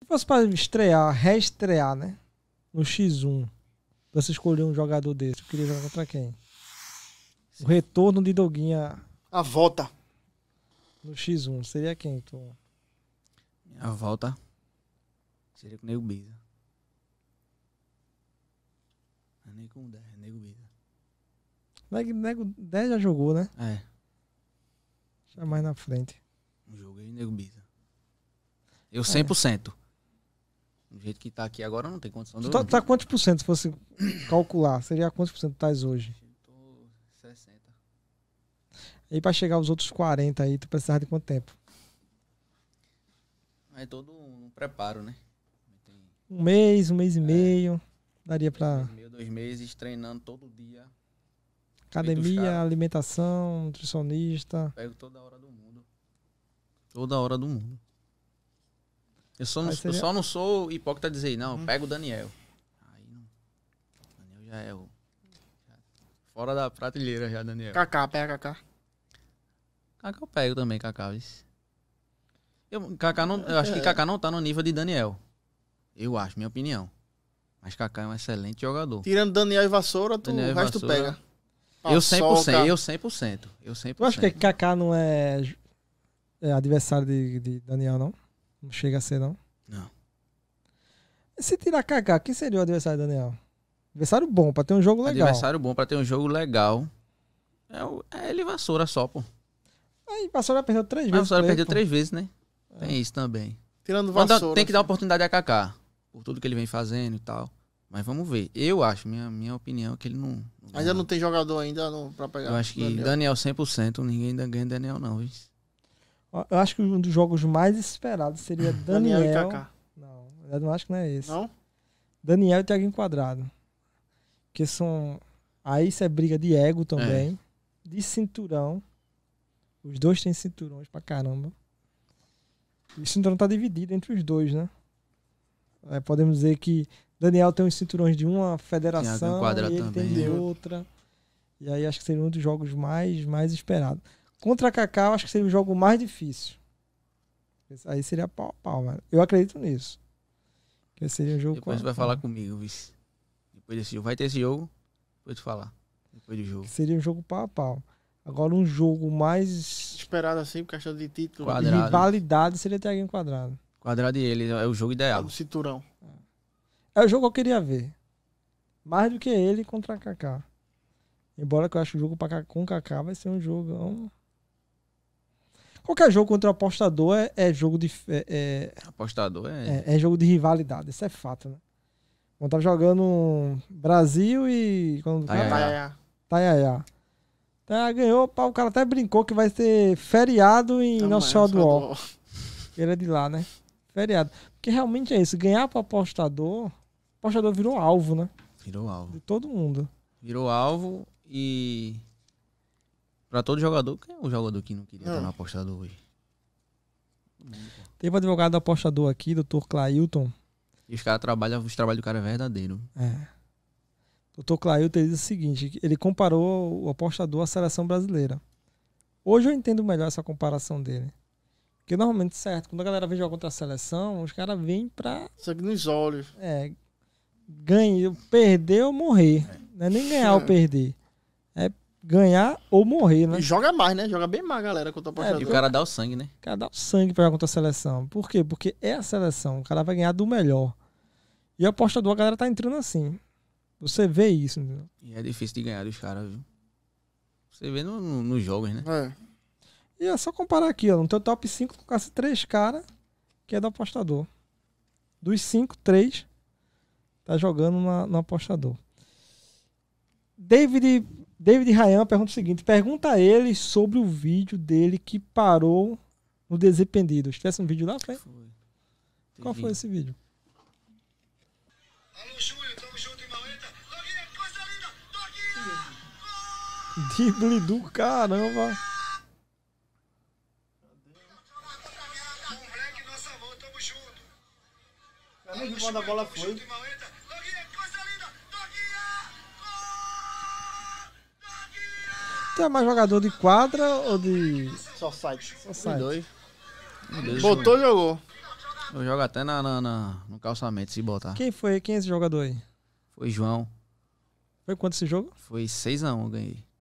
Se fosse para estrear, reestrear, né? No X1, você escolher um jogador desse, eu queria jogar contra quem? O retorno de Doguinha. A volta. No X1, seria quem, tu? A volta. Seria com o Nego Biza. É nem com o 10, é Nego Biza. É Nego, Nego 10 já jogou, né? É. Já mais na frente. Um jogo aí, Nego Biza. Eu 100%. É. Do jeito que tá aqui agora, não tem condição. Tu tá, tá quantos por cento, se fosse calcular? Seria quantos por cento tu tá hoje? Tô 60. E pra chegar aos outros 40 aí, tu precisava de quanto tempo? É todo um preparo, né? Tem... Um mês, um mês e é, meio. Daria pra. Dois, meio, dois meses treinando todo dia. Academia, alimentação, nutricionista. Pego toda hora do mundo. Toda hora do mundo. Eu, só não, só não sou hipócrita dizer, não, hum. pega o Daniel. Aí não. Daniel já é o. Fora da prateleira já, Daniel. Kaká, pega Kaká. Kaká eu pego também, Kaká. Eu, Kaká não, eu acho que Kaká não tá no nível de Daniel. Eu acho, minha opinião. Mas Kaká é um excelente jogador. Tirando Daniel e Vassoura, tu, Daniel o resto Vassoura, pega. Eu 100%, Soca. eu 100%. Eu 100%. Eu acho que Kaká não é, é adversário de, de Daniel, não? Não chega a ser, não? Não. Se tirar Kaká, quem seria o adversário, Daniel? Adversário bom, pra ter um jogo legal. Adversário bom, pra ter um jogo legal. É, o, é ele Vassoura só, pô. Aí Vassoura perdeu três Mas vezes. Vassoura perdeu pô. três vezes, né? É. Tem isso também. Tirando Vassoura. Mas tem que dar assim. oportunidade a Kaká. Por tudo que ele vem fazendo e tal. Mas vamos ver. Eu acho, minha, minha opinião é que ele não. não ainda não tem jogador ainda no, pra pegar. Eu acho que Daniel, Daniel 100%, ninguém ainda ganha Daniel, não, viu? Eu acho que um dos jogos mais esperados seria Daniel. Daniel e Kaká. Não, eu não acho que não é esse. Não? Daniel e Thiago Quadrado. Que são. Aí isso é briga de ego também. É. De cinturão. Os dois têm cinturões pra caramba. E o cinturão tá dividido entre os dois, né? É, podemos dizer que Daniel tem os cinturões de uma federação e ele também. tem de outra. E aí acho que seria um dos jogos mais, mais esperados. Contra a eu acho que seria o jogo mais difícil. Aí seria pau a pau, mano. Eu acredito nisso. Que seria o jogo Depois você vai falar comigo, vice. Depois desse jogo. Vai ter esse jogo, depois tu falar. Depois do jogo. Que seria um jogo pau a pau. Agora um jogo mais. Esperado assim, por questão de título. Quadrado. Rivalidade seria alguém Quadrado. Quadrado e ele é o jogo ideal. É o cinturão. É o jogo que eu queria ver. Mais do que ele contra a Kaká. Embora eu acho que o jogo com o Kaká vai ser um jogão. Qualquer jogo contra o apostador é, é jogo de. É, é, apostador é-, é... é. jogo de rivalidade, isso é fato, né? Bom, tava jogando Brasil e. Taiaia, Taiaia, Taiaiá. ganhou, pá, o cara até brincou que vai ser feriado em Não, Nosso é, Senhor do Ó. Ele é de lá, né? Feriado. Porque realmente é isso, ganhar pro apostador, o apostador virou alvo, né? Virou alvo. De todo mundo. Virou alvo e Pra todo jogador, quem é o jogador que não queria estar no apostador hoje? Teve um advogado do apostador aqui, doutor Clailton. E os caras trabalham, os trabalhos do cara é verdadeiro. É. Doutor Clailton ele diz o seguinte: ele comparou o apostador à seleção brasileira. Hoje eu entendo melhor essa comparação dele. Porque normalmente, certo, quando a galera vem jogar contra a seleção, os caras vêm pra. Sangue nos olhos. É. Ganhar, perder ou morrer. É. Não é nem ganhar é. ou perder ganhar ou morrer, né? E joga mais, né? Joga bem mais, galera, contra o apostador. É, e o cara dá o sangue, né? O cara dá o sangue pra jogar contra a seleção. Por quê? Porque é a seleção. O cara vai ganhar do melhor. E o apostador, a galera tá entrando assim. Você vê isso, entendeu? E é difícil de ganhar dos caras, viu? Você vê nos no, no jogos, né? É. E é só comparar aqui, ó. No teu top 5, colocasse três caras que é do apostador. Dos cinco, três tá jogando na, no apostador. David David Ryan pergunta o seguinte: pergunta a ele sobre o vídeo dele que parou no Desempendidos. Tivesse um vídeo lá, foi? foi. Qual foi esse vídeo? Alô, Júlio, tamo junto em Maleta. Doguinha, que coisa linda! Doguinha! Drible do caramba! o moleque nossa mão, tamo junto. Eu não manda a bola foi. Junto, Tu é mais jogador de quadra ou de. Só site. Só site. Dois. dois. Botou, jogou. Eu jogo até na, na, na, no calçamento se botar. Quem foi? Quem é esse jogador aí? Foi João. Foi quanto esse jogo? Foi 6x1 eu ganhei.